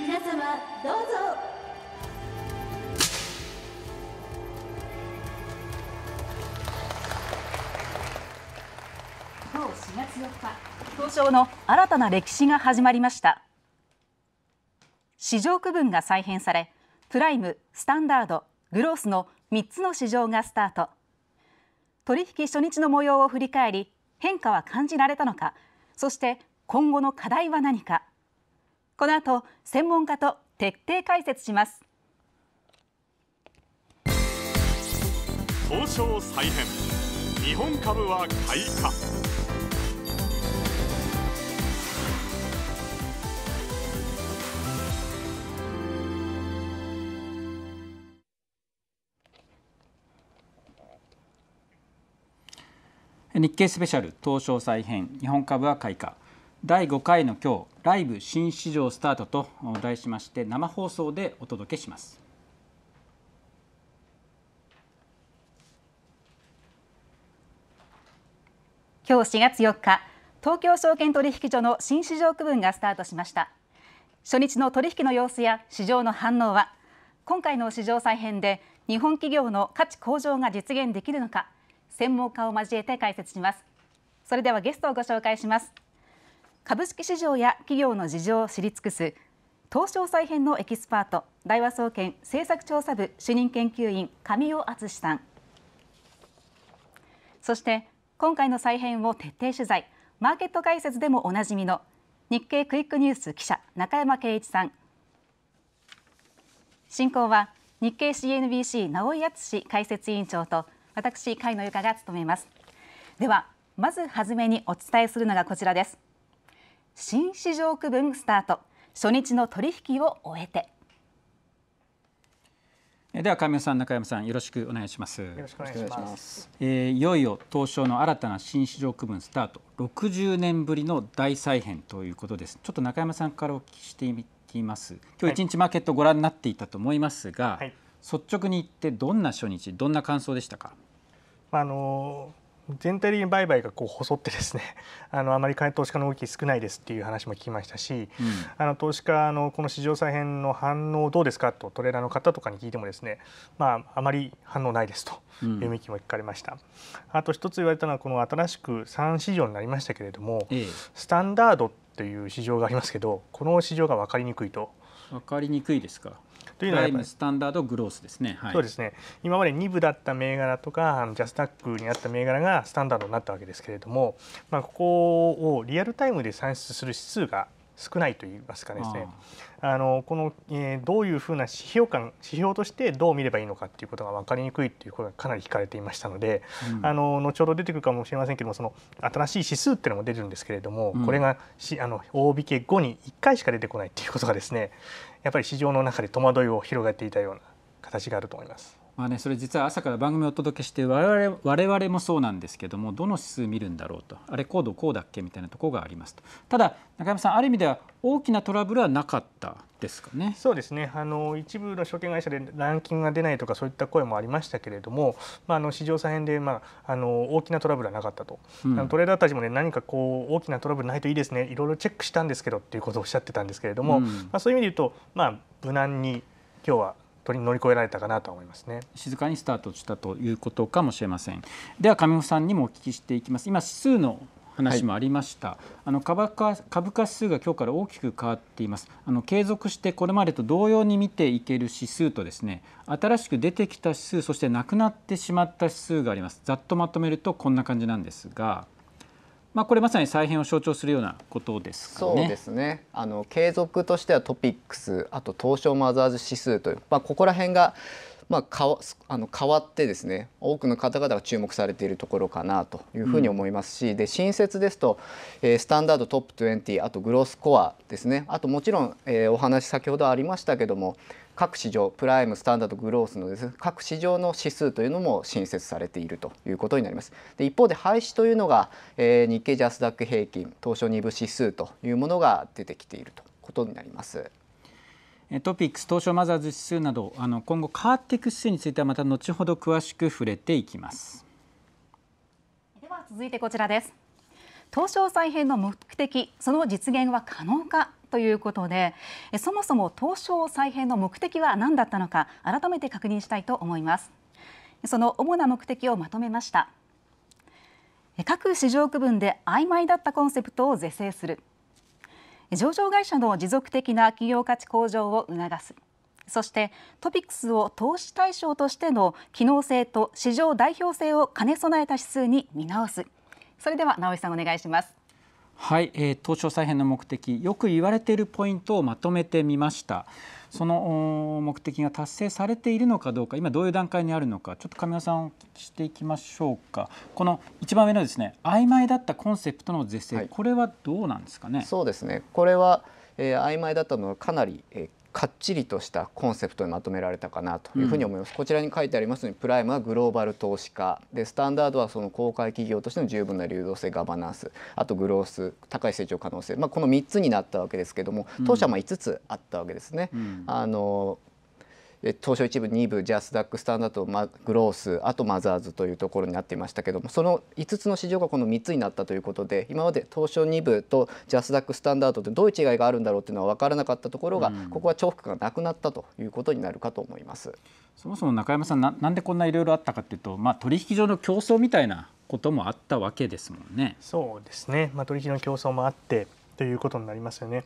皆様どうぞ今日4月4日東証の新たな歴史が始まりました市場区分が再編されプライムスタンダードグロースの3つの市場がスタート取引初日の模様を振り返り変化は感じられたのかそして今後の課題は何かこの後専門家と徹底解説します東証再編日本株は買いか日経スペシャル東証再編日本株は買いか第5回の今日ライブ新市場スタートと題しまして生放送でお届けします今日4月4日東京証券取引所の新市場区分がスタートしました初日の取引の様子や市場の反応は今回の市場再編で日本企業の価値向上が実現できるのか専門家を交えて解説しますそれではゲストをご紹介します株式市場や企業の事情を知り尽くす東証再編のエキスパート大和総研政策調査部主任研究員神尾敦さんそして今回の再編を徹底取材マーケット解説でもおなじみの日経クイックニュース記者中山圭一さん進行は日経 CNBC 直井敦解説委員長と私甲斐野由香が務めますではまずはじめにお伝えするのがこちらです新市場区分スタート初日の取引を終えてでは神山さん中山さんよろしくお願いしますよろしくお願いしますえいよいよ東証の新たな新市場区分スタート60年ぶりの大再編ということですちょっと中山さんからお聞きしてみています今日一日マーケットご覧になっていたと思いますが、はい、率直に言ってどんな初日どんな感想でしたかあの全体的に売買がこう細ってですね あのあまり投資家の動き少ないですっていう話も聞きましたし、うん、あの投資家のこの市場再編の反応どうですかとトレーラーの方とかに聞いてもですね、まあ、あまり反応ないですという意きも聞かれました、うん、あと一つ言われたのはこの新しく3市場になりましたけれども、ええ、スタンダードという市場がありますけどこの市場が分かりにくいと。分かりにくいですかというのはライムスタンダードグロースですね、はい、そうですね今まで2部だった銘柄とかあのジャスタックにあった銘柄がスタンダードになったわけですけれども、まあ、ここをリアルタイムで算出する指数が少ないといいますかですねあのこの、えー、どういうふうな指標感指標としてどう見ればいいのかということが分かりにくいっていう声がかなり聞かれていましたので、うん、あの後ほど出てくるかもしれませんけどもその新しい指数っていうのも出るんですけれども、うん、これがしあの大引け後に1回しか出てこないということがですねやっぱり市場の中で戸惑いを広げていたような形があると思います。まあね、それ実は朝から番組をお届けして我々我々もそうなんですけどもどの指数見るんだろうとあれコードこうだっけみたいなところがありますとただ中山さんある意味では大きなトラブルはなかったですかねそうですねあの一部の証券会社でランキングが出ないとかそういった声もありましたけれども、まあ、あの市場再編で、まあ、あの大きなトラブルはなかったと、うん、トレーダーたちも、ね、何かこう大きなトラブルないといいですねいろいろチェックしたんですけどっていうことをおっしゃってたんですけれども、うん、まあ、そういう意味で言うと、まあ、無難に今日はに乗り越えられたかなと思いますね静かにスタートしたということかもしれませんでは上尾さんにもお聞きしていきます今指数の話もありました、はい、あの株価株価指数が今日から大きく変わっていますあの継続してこれまでと同様に見ていける指数とですね新しく出てきた指数そしてなくなってしまった指数がありますざっとまとめるとこんな感じなんですがまあ、これまさに再編を象徴するようなことですかね。そうですねあの継続としてはトピックスあと東証マザーズ指数という、まあ、ここら辺が、まあ、かわあの変わってですね多くの方々が注目されているところかなというふうに思いますし、うん、で新設ですと、えー、スタンダードトップ20あとグロースコアですねあともちろん、えー、お話先ほどありましたけども各市場プライムスタンダードグロースのです、ね、各市場の指数というのも新設されているということになりますで一方で廃止というのが、えー、日経ジャスダック平均東証2部指数というものが出てきているということになります。トピックス、東証マザーズ指数などあの今後変わっていく指数についてはまた後ほど詳しく触れていきますでは続いてこちらです東証再編の目的その実現は可能かということでそもそも東証再編の目的は何だったのか改めて確認したいと思いますその主な目的をまとめました各市場区分で曖昧だったコンセプトを是正する上場会社の持続的な企業価値向上を促すそしてトピックスを投資対象としての機能性と市場代表性を兼ね備えた指数に見直すそれでは直井さんお願いしますはい、えー、東証再編の目的よく言われているポイントをまとめてみましたその目的が達成されているのかどうか今どういう段階にあるのかちょっと神尾さんお聞きしていきましょうかこの一番上のですね曖昧だったコンセプトの是正、はい、これはどうなんですかねそうですねこれは、えー、曖昧だったのはかなり、えー、かっちりとしたコンセプトにまとめられたかなというふうに思います、うん、こちらに書いてありますようにプライムはグローバル投資家でスタンダードはその公開企業としての十分な流動性ガバナンスあとグロース高い成長可能性、まあ、この3つになったわけですけども当社は5つあったわけですね。うん、あの東証一部2部ジャスダックスタンダードグロースあとマザーズというところになっていましたけどもその5つの市場がこの3つになったということで今まで東証2部とジャスダックスタンダードってどういう違いがあるんだろうっていうのは分からなかったところが、うん、ここは重複がなくなったということになるかと思います。そもそも中山さんなんでこんないろいろあったかというと、まあ、取引上の競争みたいなこともあったわけですもんね。そうですね、まあ、取引の競争もあってということになりますよね。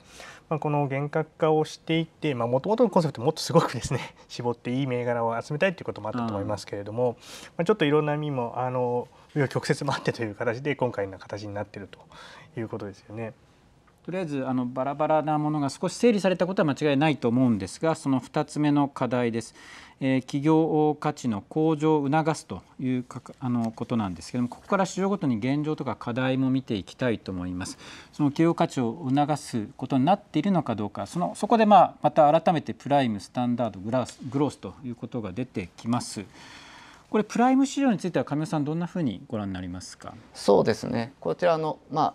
まあ、この厳格化をしていってもともとのコンセプトもっとすごくですね 絞っていい銘柄を集めたいということもあったと思いますけれども、まあ、ちょっといろんな意味もあの曲折もあってという形で今回の形になっているということですよね。とりあえずあのバラバラなものが少し整理されたことは間違いないと思うんですがその2つ目の課題です、企業価値の向上を促すというかあのことなんですけどもここから市場ごとに現状とか課題も見ていきたいと思いますその企業価値を促すことになっているのかどうかそのそこで、まあ、また改めてプライムスタンダードグラスグロースということが出てきますこれプライム市場については亀尾さんどんなふうにご覧になりますかそうですねこちらの、まあ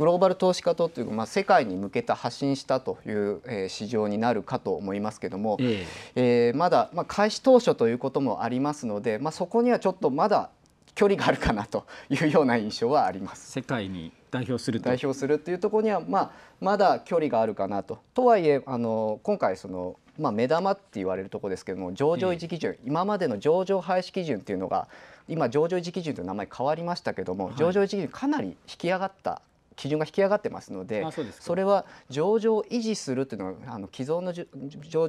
グローバル投資家とという、まあ、世界に向けた発信したという、えー、市場になるかと思いますけども、えええー、まだ、まあ、開始当初ということもありますので、まあ、そこにはちょっとまだ距離があるかなというような印象はあります。世界に代表する代表するというところには、まあ、まだ距離があるかなと。とはいえあの今回そのまあ、目玉って言われるとこですけども上場維持基準、今までの上場廃止基準っていうのが今上場維持基準という名前変わりましたけども、上場維持基準かなり引き上がった基準が引き上がってますのでそれは上場を維持するというのはあの既存の上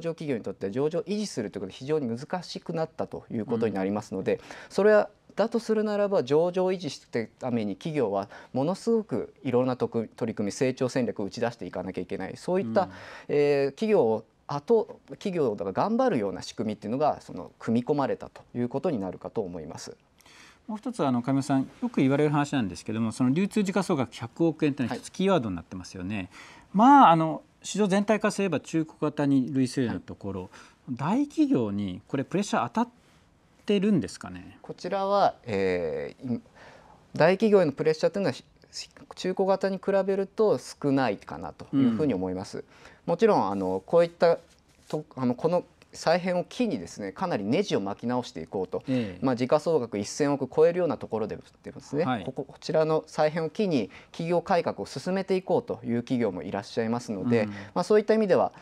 場企業にとって上場を維持するということが非常に難しくなったということになりますので、うん、それはだとするならば上場を維持してために企業はものすごくいろんな取り組み成長戦略を打ち出していかなきゃいけないそういった、うん、えー、企業を後企業が頑張るような仕組みっていうのがその組み込まれたということになるかと思います。もう一つあの上村さんよく言われる話なんですけどもその流通時価総額100億円というのは一つキーワードになってますよね。はい、まああの市場全体化すれば中国型に類するようなところ、はい、大企業にこれプレッシャー当たってるんですかねこちらは、えー、大企業へのプレッシャーというのは中古型に比べると少ないかなというふうに思います。うん、もちろんあのこういったとあのこの再編を機にですねかなりネジを巻き直していこうと、えー、まあ、時価総額1000億超えるようなところでですね、はい、こここちらの再編を機に企業改革を進めていこうという企業もいらっしゃいますので、うん、まあ、そういった意味では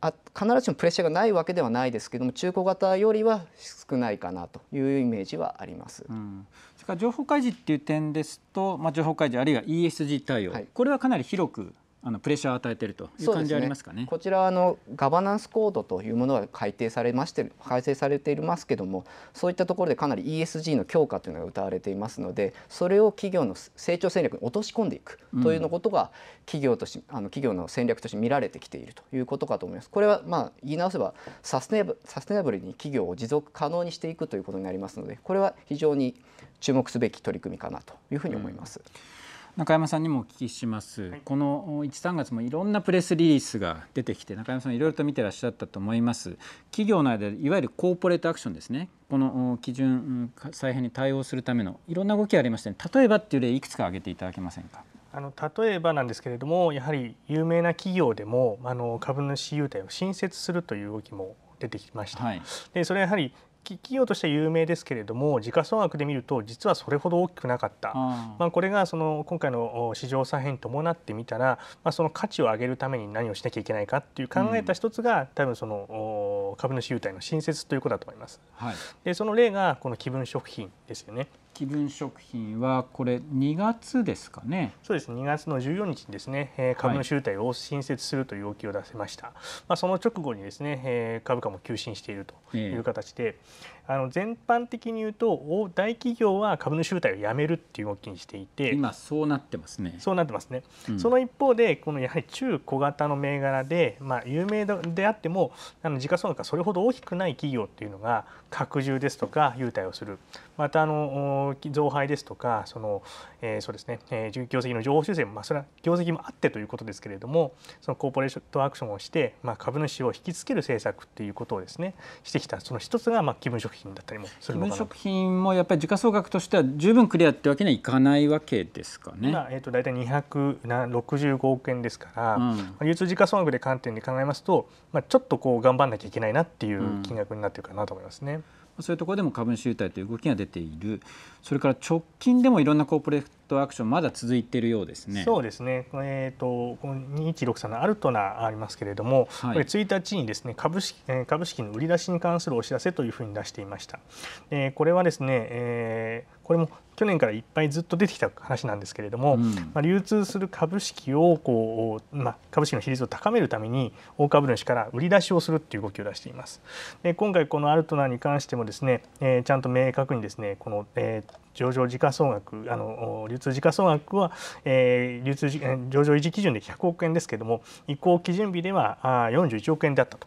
あ必ずしもプレッシャーがないわけではないですけども中古型よりは少ないかなというイメージはあります、うん、それから情報開示っていう点ですと、まあ、情報開示あるいは ESG 対応、はい、これはかなり広くあのプレッシャーを与えているという感じありますかね、ね、こちらのガバナンスコードというものが改定されまして改正されていますけどもそういったところでかなり ESG の強化というのが謳われていますのでそれを企業の成長戦略に落とし込んでいくというのことが企業としあの企業の戦略として見られてきているということかと思います。これはまあ言い直せばサステナブサステナブルに企業を持続可能にしていくということになりますのでこれは非常に注目すべき取り組みかなというふうに思います。うん中山さんにもお聞きします、はい、この1、3月もいろんなプレスリリースが出てきて、中山さん、いろいろと見てらっしゃったと思います、企業の間でいわゆるコーポレートアクションですね、この基準再編に対応するためのいろんな動きがありましたね、例えばっていう例、いくつか挙げていただけませんか。あの例えばなんですけれども、やはり有名な企業でもあの株主優待を新設するという動きも出てきました、はい、でそれはやはり企業としては有名ですけれども時価総額で見ると実はそれほど大きくなかった、うん、まあ、これがその今回の市場再編に伴ってみたら、まあ、その価値を上げるために何をしなきゃいけないかっていう考えた一つが、うん、多分その株主優待の新設ということだと思います。はい、でその例がこの気分食品ですよね。気分食品はこれ2月ですかね。そうです2月の14日にですね、えー、株の集体を新設するという要求を出せました。はい、まあその直後にですね、えー、株価も急伸しているという形で、えあの全般的に言うと大企業は株主優待をやめるっていう動きにしていて今そうなってますねそうなってますね、うん、その一方でこのやはり中小型の銘柄で、まあ、有名であってもあの時価総額がそれほど大きくない企業っていうのが拡充ですとか優待をするまたあの増配ですとかその、えー、そうですね、えー、業績の情報修正も、まあ、それは業績もあってということですけれどもそのコーポレートアクションをして、まあ、株主を引きつける政策っていうことをですねしてきたその一つが、まあ、気分食品だったりもするのかな食品もやっぱり時価総額としては十分クリアってわけにはいかないわけですかね。今、えー、と大体二百六十五億円ですから、うん、流通時価総額で観点で考えますと、まあ、ちょっとこう頑張んなきゃいけないなっていう金額になってるかなと思いますね。うんそういうところでも株主優待という動きが出ている、それから直近でもいろんなコーポレートアクションまだ続いているようですね。そうですね。えっ、ー、と2163のアルトナありますけれども、はい、これ1日にですね株式株式の売り出しに関するお知らせというふうに出していました。えー、これはですね、えー、これも去年からいっぱいずっと出てきた話なんですけれども、うん、まあ、流通する株式をこう、まあ、株式の比率を高めるために大株主から売り出しをするという動きを出しています。で今回このアルトナに関してもですね、えー、ちゃんと明確にですねこの、えー、上場時価総額あの流通時価総額は、えー、流通上場維持基準で100億円ですけれども移行基準日ではあ41億円だったと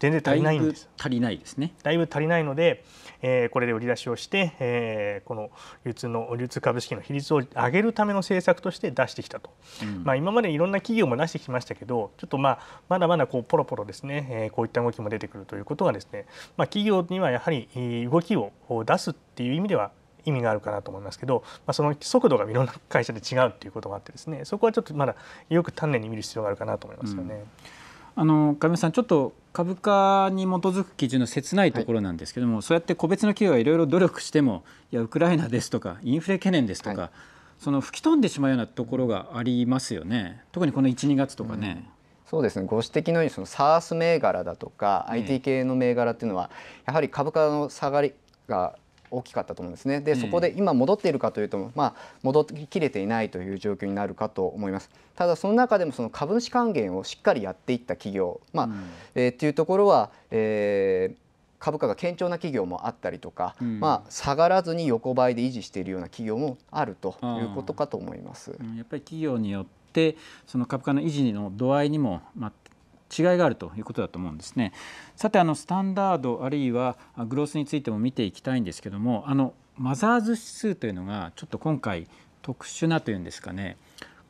全然足りないんです足りないですねだいぶ足りないので、えー、これで売り出しをして、えー、この流通の流通株式の比率を上げるための政策として出してきたと、うん、まあ、今までいろんな企業も出してきましたけどちょっとまあまだまだこうポロポロですね、えー、こういった動きも出てくるということがですね、まあ、企業にはやはり動きを出すっていう意味では意味があるかなと思いますけど、まあ、その速度がいろんな会社で違うっていうこともあってですねそこはちょっとまだよく丹念に見る必要があるかなと思いますよね。うん、あの亀さんちょっと株価に基づく基準の切ないところなんですけども、はい、そうやって個別の企業がいろいろ努力してもいやウクライナですとかインフレ懸念ですとか、はい、その吹き飛んでしまうようなところがありますよね特にこの12月とかね。うんそうですねご指摘のようにその SARS 銘柄だとか IT 系の銘柄っていうのはやはり株価の下がりが大きかったと思うんですね。で、そこで今戻っているかというと、まあ、戻りきれていないという状況になるかと思います。ただ、その中でもその株主還元をしっかりやっていった企業、まあ、えー、っていうところは、えー、株価が堅調な企業もあったりとか、うん、まあ、下がらずに横ばいで維持しているような企業もあるということかと思います。やっぱり企業によってその株価の維持の度合いにも、まあ、違いがあるということだと思うんですね。さてあのスタンダードあるいはグロースについても見ていきたいんですけどもあのマザーズ指数というのがちょっと今回特殊なというんですかね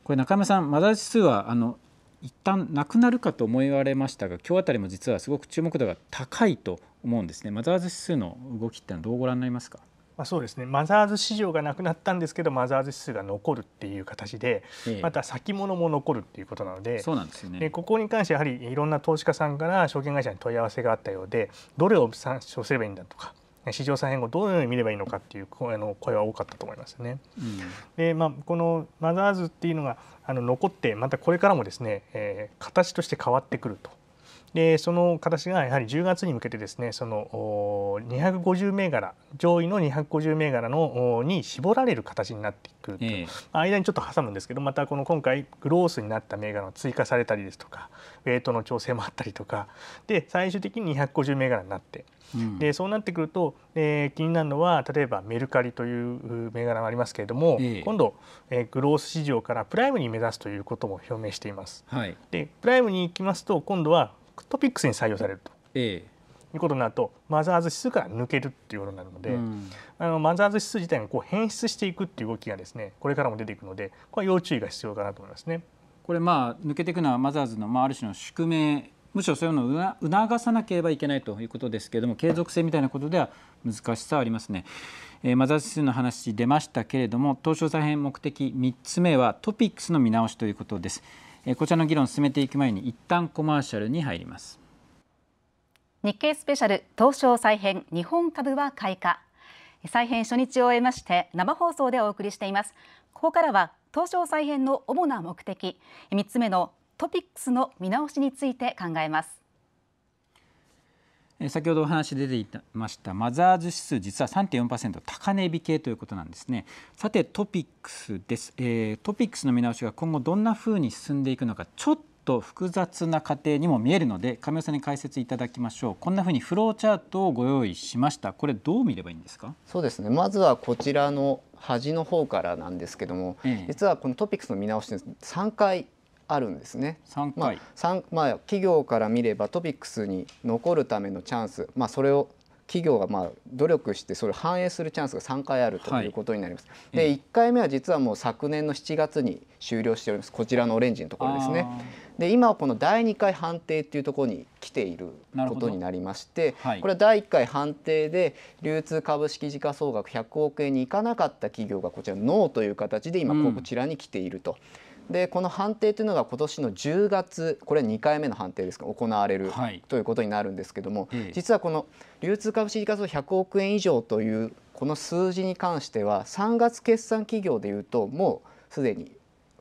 これ中山さんマザーズ指数はあの一旦なくなるかと思われましたが今日あたりも実はすごく注目度が高いと思うんですねマザーズ指数の動きってのはどうご覧になりますかまあ、そうですねマザーズ市場がなくなったんですけどマザーズ指数が残るっていう形で、また先物も残るっていうことなのでそうなんですよ、ね、でここに関してやはりいろんな投資家さんから証券会社に問い合わせがあったようでどれを参照すればいいんだとか市場再編後どのように見ればいいのかっていう声の声は多かったと思いますね。うん、でまあこのマザーズっていうのがあの残ってまたこれからもですね、えー、形として変わってくると。でその形がやはり10月に向けてですねその250銘柄上位の250銘柄のに絞られる形になっていくと、えー、間にちょっと挟むんですけどまたこの今回グロースになった銘柄が追加されたりですとかウェイトの調整もあったりとかで最終的に250銘柄になって。うん、でそうなってくると、えー、気になるのは例えばメルカリという銘柄もありますけれども、え今度、えー、グロース市場からプライムに目指すということも表明しています。はい、でプライムに行きますと今度はトピックスに採用されると。ええいうことになるとマザーズ指数から抜けるっていうことになるので、うん、あのマザーズ指数自体がこう変質していくっていう動きがですねこれからも出ていくのでこれは要注意が必要かなと思いますね。これまあ抜けていくのはマザーズのまあある種の宿命むしろそういうのを促さなければいけないということですけれども継続性みたいなことでは難しさはありますね、えー、マザーズ指数の話出ましたけれども東証再編目的3つ目はトピックスの見直しということです。こちらの議論を進めていく前に一旦コマーシャルに入ります日経スペシャル東証再編日本株は開花再編初日を終えまして生放送でお送りしていますここからは東証再編の主な目的3つ目のトピックスの見直しについて考えます先ほどお話出ていましたマザーズ指数実は3.4%高値引けということなんですねさてトピックスです、えー、トピックスの見直しが今後どんなふうに進んでいくのかちょっと複雑な過程にも見えるので亀尾さんに解説いただきましょうこんなふうにフローチャートをご用意しましたこれどう見ればいいんですかそうですねまずはこちらの端の方からなんですけども、ええ、実はこのトピックスの見直し3回あるんですね。まあ、まあ、企業から見ればトピックスに残るためのチャンス、まあ、それを企業がまあ努力してそれを反映するチャンスが3回あるということになります。はい、で1回目は実はもう昨年の7月に終了しておりますこちらのオレンジのところですね。で今はこの第2回判定っていうところに来ていることになりまして、はい、これは第1回判定で流通株式時価総額100億円にいかなかった企業がこちらノーという形で今こちらに来ていると。うんでこの判定というのが今年の10月これは2回目の判定ですが行われる、はい、ということになるんですけども、ええ、実はこの流通株式活数100億円以上というこの数字に関しては3月決算企業でいうともうすでに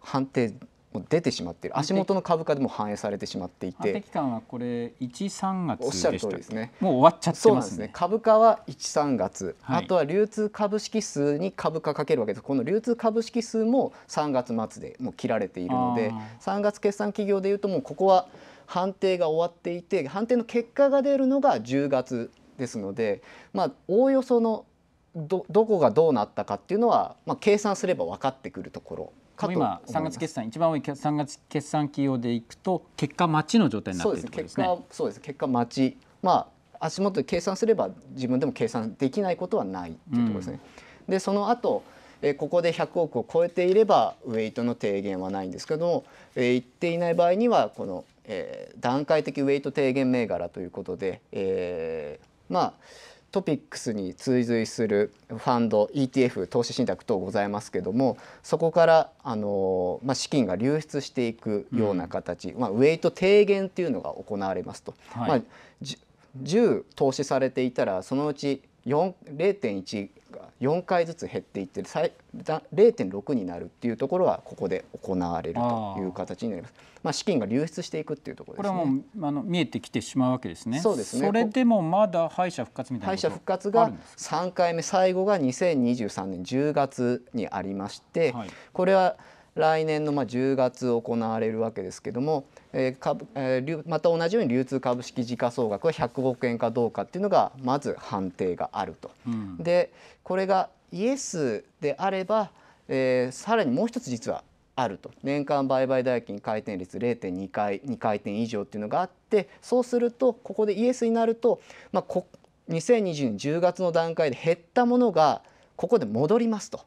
判定もう出てしまっている足元の株価でも反映されてしまっていて期間はこれ13月おっしゃる通りですねもう終わっちゃってますね、ね、株価は13月、はい、あとは流通株式数に株価かけるわけですこの流通株式数も3月末でもう切られているので3月決算企業でいうともうここは判定が終わっていて判定の結果が出るのが10月ですのでまあおおよそのどどこがどうなったかっていうのは、まあ、計算すれば分かってくるところ今3月決算一番多い3月決算企業でいくと結果待ちの状態になっていると、ね、結果そうです結果待ちまあ足元で計算すれば自分でも計算できないことはないっていうところですね。うん、でその後えここで100億を超えていればウェイトの低減はないんですけども、えいっていない場合にはこの、え段階的ウェイト低減銘柄ということで、えまあトピックスに追随するファンド ETF 投資信託等ございますけどもそこからあの、まあ、資金が流出していくような形、うん、まあ、ウェイト低減というのが行われますと、はい、まあ、10投資されていたらそのうち0.1 4回ずつ減っていって0.6になるっていうところはここで行われるという形になります。まあ、資金が流出していくっていうところです、ね、これはもうあの見えてきてしまうわけですね。そうですね。それでもまだ敗者復活みたいな敗者復活が3回目最後が2023年10月にありまして、はい、これは来年のまあ10月行われるわけですけどもえまた同じように流通株式時価総額は100億円かどうかっていうのがまず判定があると。うん、でこれがイエスであれば、えー、さらにもう一つ実はあると年間売買代金回転率0.2回2回転以上っていうのがあってそうするとここでイエスになると、まあ、こ2020年10月の段階で減ったものがここで戻りますと。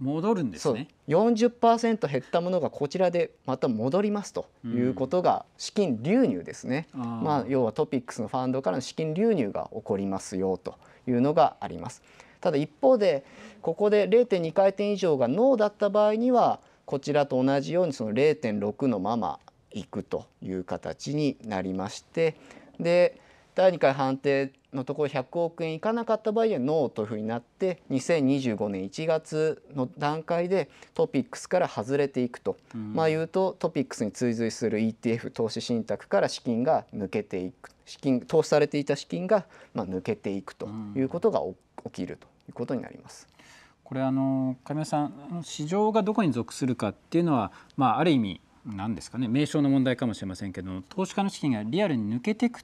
戻るんですね四十パーセント減ったものがこちらでまた戻りますということが資金流入ですね、うん、まあ、要はトピックスのファンドからの資金流入が起こりますよというのがありますただ一方でここで零点二回転以上がノーだった場合にはこちらと同じようにその零点六のままいくという形になりましてで第二回判定のところ100億円いかなかった場合はノーというふうになって2025年1月の段階でトピックスから外れていくと、うん、まあいうとトピックスに追随する ETF 投資信託から資金が抜けていく資金投資されていた資金がまあ抜けていくということが起きるということになります。うん、これあの神谷さん市場がどこに属するかっていうのは、まあ、ある意味何ですかね名称の問題かもしれませんけど投資家の資金がリアルに抜けていく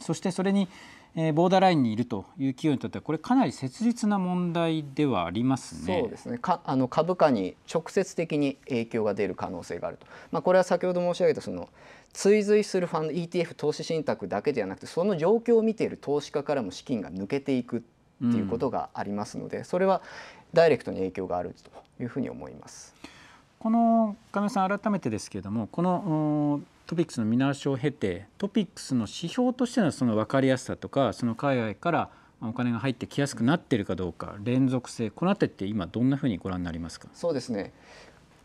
そしてそれにえー、ボーダーラインにいるという企業にとってはこれかなり切実な問題ではありますね。そうですね。かあの株価に直接的に影響が出る可能性があると。まあこれは先ほど申し上げたその追随するファンド ETF 投資信託だけではなくてその状況を見ている投資家からも資金が抜けていくっていうことがありますので、うん、それはダイレクトに影響があるというふうに思います。この亀井さん改めてですけれどもこのトピックスの見直しを経てトピックスの指標としてのその分かりやすさとかその海外からお金が入ってきやすくなっているかどうか連続性この辺りって今どんなふうにご覧になりますかそうですね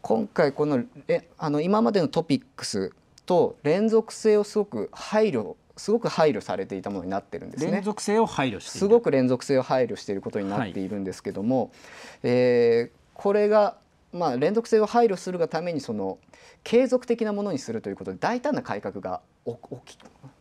今回このえあの今までのトピックスと連続性をすごく配慮すごく配慮されていたものになってるんですね。連続性を配慮してすごく連続性を配慮していることになっているんですけども、はい、えー、これがまあ、連続性を配慮するがためにその継続的なものにするということで大胆な改革が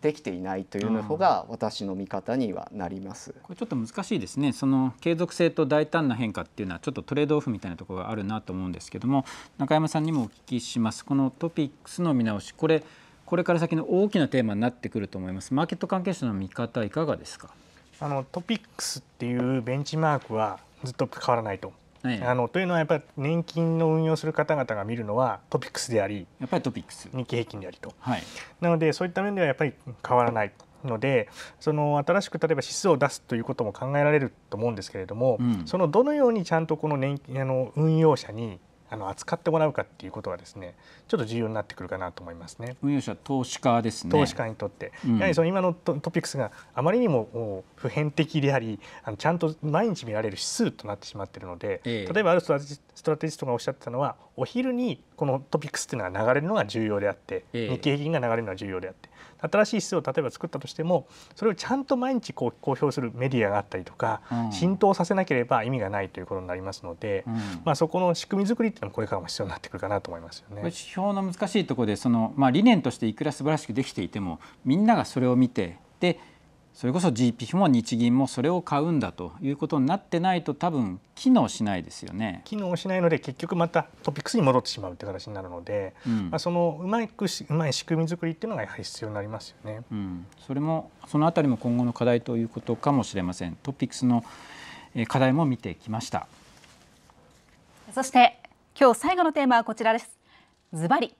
できていないというのが私の見方にはなりますこれちょっと難しいですねその継続性と大胆な変化っていうのはちょっとトレードオフみたいなところがあるなと思うんですけども中山さんにもお聞きしますこのトピックスの見直しこれこれから先の大きなテーマになってくると思いますマーケット関係者の見方いかがですかあのトピックスっていうベンチマークはずっと変わらないとあのというのはやっぱり年金の運用する方々が見るのはトピックスでありやっぱりトピックス日経平均でありと、はい、なのでそういった面ではやっぱり変わらないのでその新しく例えば指数を出すということも考えられると思うんですけれども、うん、そのどのようにちゃんとこの年あの運用者にあの扱ってもらうかっていうことはですねちょっと重要になってくるかなと思いますね運用者投資家ですね投資家にとって、うん、やはりその今のトピックスがあまりにも普遍的でありあのちゃんと毎日見られる指数となってしまっているので、ええ、例えばあるストラテジストがおっしゃってたのはお昼にこのトピックスっていうのは流れるのが重要であって、え、日経平均が流れるのは重要であって新しい施設を例えば作ったとしてもそれをちゃんと毎日こう公表するメディアがあったりとか、うん、浸透させなければ意味がないということになりますので、うん、まあ、そこの仕組み作りっていうのもこれからも必要になってくるかなと思いますよね。指標の難しいところでその、まあ、理念としていくら素晴らしくできていてもみんながそれを見てでそれこそ GPF も日銀もそれを買うんだということになってないと多分機能しないですよね機能しないので結局またトピックスに戻ってしまうという形になるので、うん、まあ、そのうまいくしうまい仕組み作りっていうのがやはり必要になりますよね、うん、それもそのあたりも今後の課題ということかもしれませんトピックスの課題も見てきましたそして今日最後のテーマはこちらですズバリ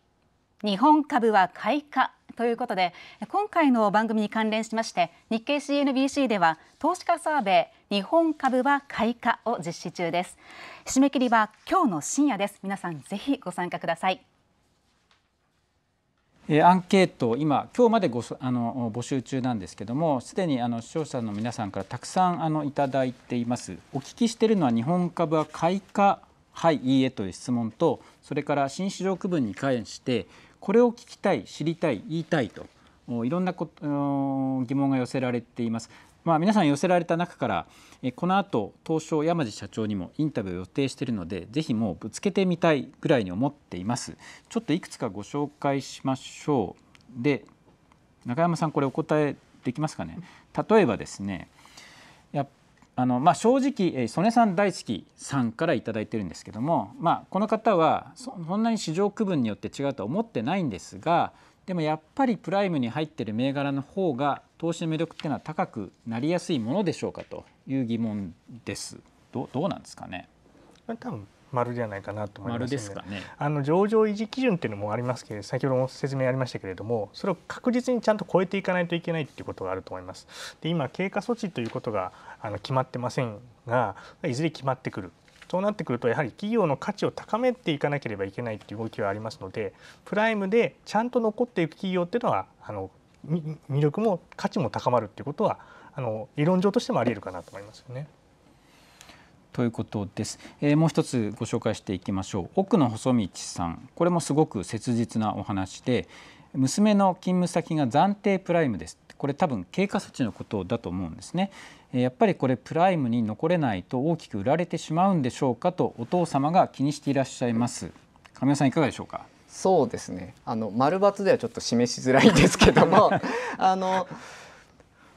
日本株は買いかということで今回の番組に関連しまして日経 CNBC では投資家サーベイ日本株は買いかを実施中です締め切りは今日の深夜です皆さんぜひご参加くださいアンケート今今日までごあの募集中なんですけどもすでにあの視聴者の皆さんからたくさんあのいただいていますお聞きしているのは日本株は買いかはいいいえという質問とそれから新市場区分に関してこれを聞きたい知りたい言いたいといろんなこ疑問が寄せられています。まあ、皆さん寄せられた中からこの後東証山路社長にもインタビューを予定しているのでぜひもうぶつけてみたいぐらいに思っていますちょっといくつかご紹介しましょうで中山さんこれお答えできますかね例えばですねあのまあ、正直曽根さん大好きさんから頂いてるんですけども、まあ、この方はそんなに市場区分によって違うとは思ってないんですがでもやっぱりプライムに入ってる銘柄の方が投資の魅力っていうのは高くなりやすいものでしょうかという疑問です。どどうなんですかね多分丸じゃないかなと思います、ね、あの上場維持基準っていうのもありますけど先ほども説明ありましたけれどもそれを確実にちゃんと超えていかないといけないっていうことがあると思います。で今経過措置ということがあの決まってませんがいずれ決まってくるそうなってくるとやはり企業の価値を高めていかなければいけないという動きはありますのでプライムでちゃんと残っていく企業っていうのはあの魅力も価値も高まるということはあの理論上としてもありえるかなと思いますよね。ということです、えー、もう一つご紹介していきましょう奥野細道さんこれもすごく切実なお話で娘の勤務先が暫定プライムですこれ多分経過措置のことだと思うんですねやっぱりこれプライムに残れないと大きく売られてしまうんでしょうかとお父様が気にしていらっしゃいます亀尾さんいかがでしょうかそうですねあの丸抜ではちょっと示しづらいですけども あの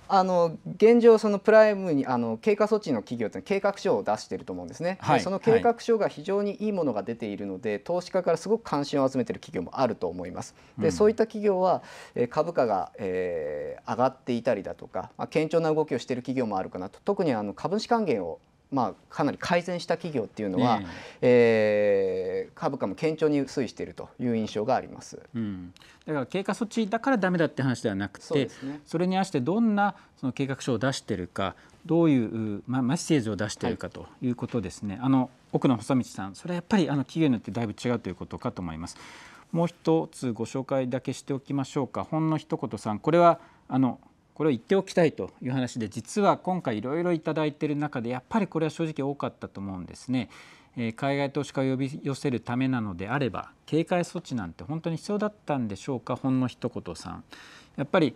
あの現状、そのプライムにあの経過措置の企業というのは計画書を出していると思うんですね、はい、その計画書が非常にいいものが出ているので、はい、投資家からすごく関心を集めている企業もあると思います、で、うん、そういった企業は、え株価が、えー、上がっていたりだとか、まあ、堅調な動きをしている企業もあるかなと、特にあの株主還元をまあ、かなり改善した企業っていうのは、ね、えー、株価も堅調に推移しているという印象があります、うん、だから経過措置だからだめだって話ではなくてそ、ね,、れに合わせてどんなその計画書を出しているかどういう、まあ、メッセージを出しているかということですね、はい、あの奥野細道さんそれはやっぱりあの企業によってだいぶ違うということかと思います。もう一つご紹介だけしておきましょうか。ほんの一言さん、これはあのこれを言っておきたいという話で実は今回いろいろいただいている中でやっぱりこれは正直多かったと思うんですね。え海外投資家を呼び寄せるためなのであれば警戒措置なんて本当に必要だったんでしょうかほんの一言さん。やっぱり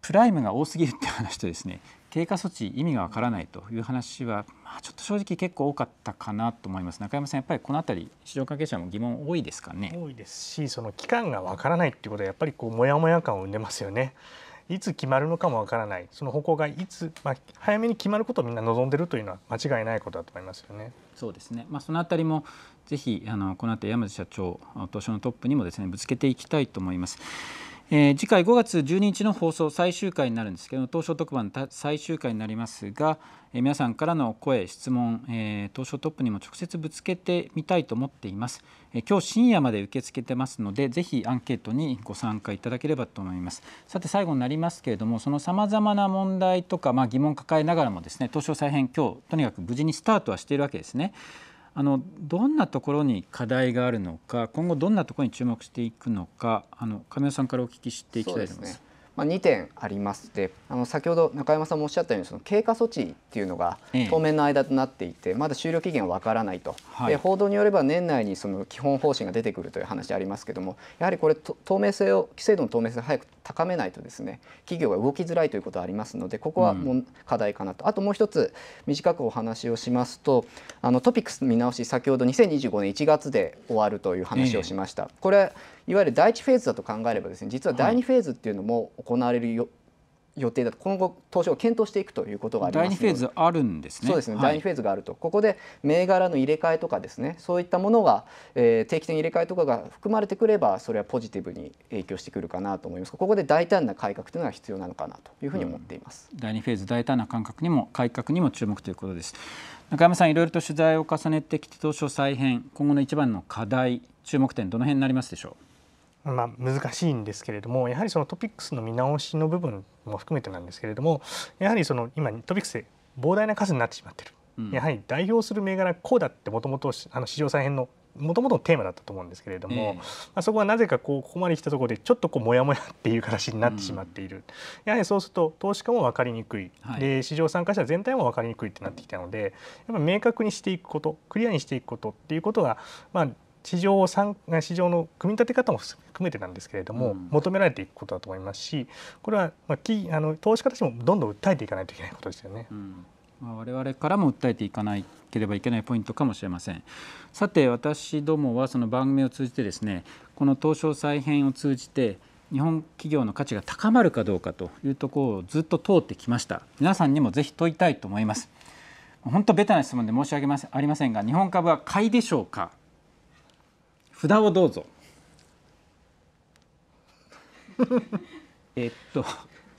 プライムが多すぎるって話とですね経過措置意味がわからないという話は、まあ、ちょっと正直結構多かったかなと思います中山さんやっぱりこの辺り市場関係者も疑問多いですかね多いですしその期間がわからないっていうことはやっぱりこうモヤモヤ感を生んでますよねいつ決まるのかもわからないその方向がいつ、まあ、早めに決まることをみんな望んでるというのは間違いないことだと思いますよね。そうですね、まあ、そのあたりもぜひあのこの後山路社長東証のトップにもですねぶつけていきたいと思います。えー、次回5月12日の放送最終回になるんですけど東証特番最終回になりますが、えー、皆さんからの声質問、えー、東証トップにも直接ぶつけてみたいと思っています、え今日深夜まで受け付けてますのでぜひアンケートにご参加いただければと思いますさて最後になりますけれどもそのさまざまな問題とか、まあ、疑問を抱えながらもですね東証再編今日とにかく無事にスタートはしているわけですね。あのどんなところに課題があるのか今後どんなところに注目していくのかあの亀尾さんからお聞きしていきたいと思います。まあ、2点ありましてあの先ほど中山さんもおっしゃったようにその経過措置っていうのが当面の間となっていて、まだ終了期限は分からないと、はい、報道によれば年内にその基本方針が出てくるという話ありますけどもやはりこれ透明性を制度の透明性を早く高めないとですね企業が動きづらいということはありますのでここはもう課題かなと、うん、あともう一つ短くお話をしますとあのトピックス見直し先ほど2025年1月で終わるという話をしました。これいわゆる第一フェーズだと考えればですね実は第二フェーズっていうのも行われるよ、はい予定だと今後投資を検討していくということがあります第二フェーズあるんですね。そうですね、はい、第二フェーズがあるとここで銘柄の入れ替えとかですねそういったものが、えー、定期的入れ替えとかが含まれてくればそれはポジティブに影響してくるかなと思いますここで大胆な改革というのが必要なのかなというふうに思っています、うん、第二フェーズ大胆な感覚にも改革にも注目ということです中山さんいろいろと取材を重ねてきて東証再編今後の一番の課題注目点どの辺になりますでしょうまあ、難しいんですけれどもやはりそのトピックスの見直しの部分も含めてなんですけれどもやはりその今トピックスで膨大な数になってしまってる、うん、やはり代表する銘柄こうだってもともと市場再編のもともとのテーマだったと思うんですけれども、えー、まあ、そこはなぜかこうここまで来たところでちょっとこうもやもやっていう形になってしまっている、うん、やはりそうすると投資家も分かりにくい、はい、で市場参加者全体も分かりにくいってなってきたのでやっぱ明確にしていくことクリアにしていくことっていうことが、まあ、市場を市場の組み立て方も含めてなんですけれども、うん、求められていくことだと思いますしこれは、まあ、あの投資家たちもどんどん訴えていかないといけないことですよね。うんまあ、我々からも訴えていかなければいけないポイントかもしれませんさて私どもはその番組を通じてですねこの東証再編を通じて日本企業の価値が高まるかどうかというところをずっと通ってきました皆さんにもぜひ問いたいと思います本当ベタな質問で申し訳ありませんが日本株は買いでしょうか札をどうぞ えっと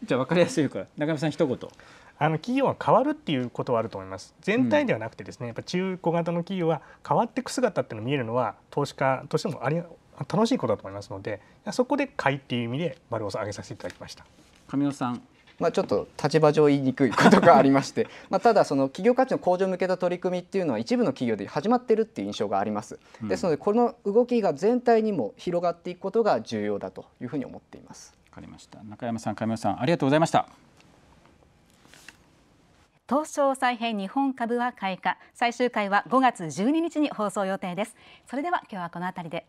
じゃあ分かりやすいから中山さん一言あの企業は変わるっていうことはあると思います全体ではなくてですね、やっぱ中小型の企業は変わっていく姿っていうの見えるのは投資家としてもあり楽しいことだと思いますのでそこで買いっていう意味で丸を上げさせていただきました神尾さんまあ、ちょっと立場上言いにくいことがありまして まあただその企業価値の向上向けた取り組みっていうのは一部の企業で始まってるっていう印象があります。ですのでこの動きが全体にも広がっていくことが重要だというふうに思っています。わかりました中山さん、上村さんありがとうございました。東証再編日本株は買い下最終回は5月12日に放送予定ですそれでは今日はこのあたりで